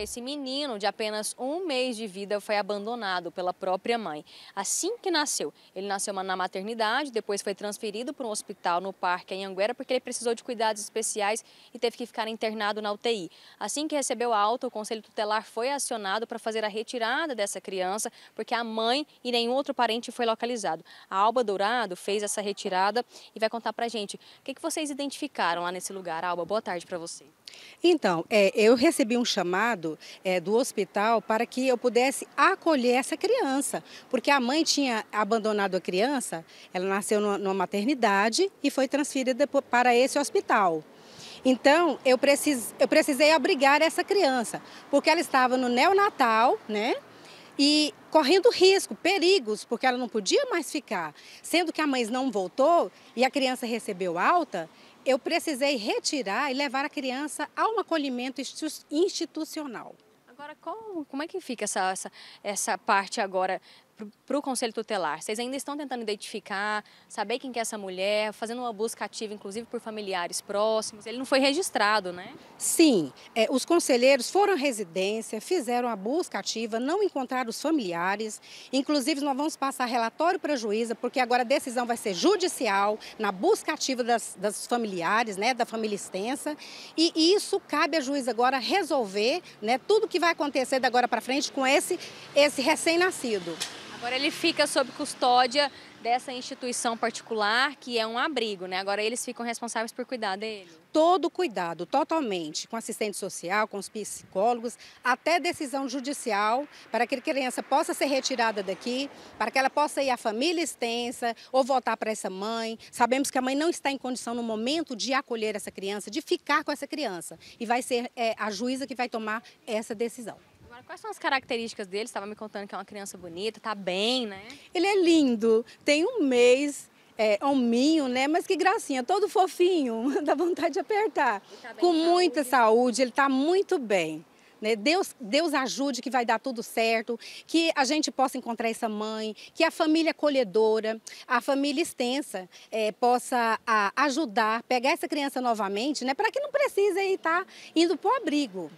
Esse menino de apenas um mês de vida foi abandonado pela própria mãe. Assim que nasceu, ele nasceu na maternidade, depois foi transferido para um hospital no parque em Anguera porque ele precisou de cuidados especiais e teve que ficar internado na UTI. Assim que recebeu a alta, o conselho tutelar foi acionado para fazer a retirada dessa criança porque a mãe e nenhum outro parente foi localizado. A Alba Dourado fez essa retirada e vai contar para a gente o que, que vocês identificaram lá nesse lugar. Alba, boa tarde para você. Então, é, eu recebi um chamado lado é, eh, do hospital para que eu pudesse acolher essa criança, porque a mãe tinha abandonado a criança, ela nasceu numa, maternidade e foi transferida para esse hospital. Então, eu, precis, eu precisei abrigar essa criança, porque ela estava no neonatal, né? E correndo risco, perigos, porque ela não podia mais ficar. Sendo que a mãe não voltou e a criança recebeu alta, eu precisei retirar e levar a criança a um acolhimento institucional. Agora, como, como é que fica essa, essa, essa parte agora para o Conselho Tutelar? Vocês ainda estão tentando identificar, saber quem que é essa mulher, fazendo uma busca ativa, inclusive por familiares próximos. Ele não foi registrado, né? Sim. É, os conselheiros foram à residência, fizeram a busca ativa, não encontraram os familiares. Inclusive, nós vamos passar relatório para a juíza, porque agora a decisão vai ser judicial, na busca ativa das, das familiares, né, da família extensa. E, e isso cabe à juíza agora resolver né, tudo que vai acontecer da agora para frente com esse, esse recém-nascido. Agora ele fica sob custódia dessa instituição particular, que é um abrigo, né? Agora eles ficam responsáveis por cuidar dele. Todo cuidado, totalmente, com assistente social, com os psicólogos, até decisão judicial, para que a criança possa ser retirada daqui, para que ela possa ir à família extensa ou voltar para essa mãe. Sabemos que a mãe não está em condição no momento de acolher essa criança, de ficar com essa criança. E vai ser é, a juíza que vai tomar essa decisão. Quais são as características dele? Estava me contando que é uma criança bonita, tá bem, né? Ele é lindo, tem um mês, é, hominho, é né? Mas que gracinha, todo fofinho, dá vontade de apertar. Tá Com saúde. muita saúde, ele tá muito bem. Né? Deus, Deus ajude que vai dar tudo certo, que a gente possa encontrar essa mãe, que a família acolhedora, a família extensa é, possa a, ajudar, pegar essa criança novamente, né? Para que não precise estar tá indo para o abrigo.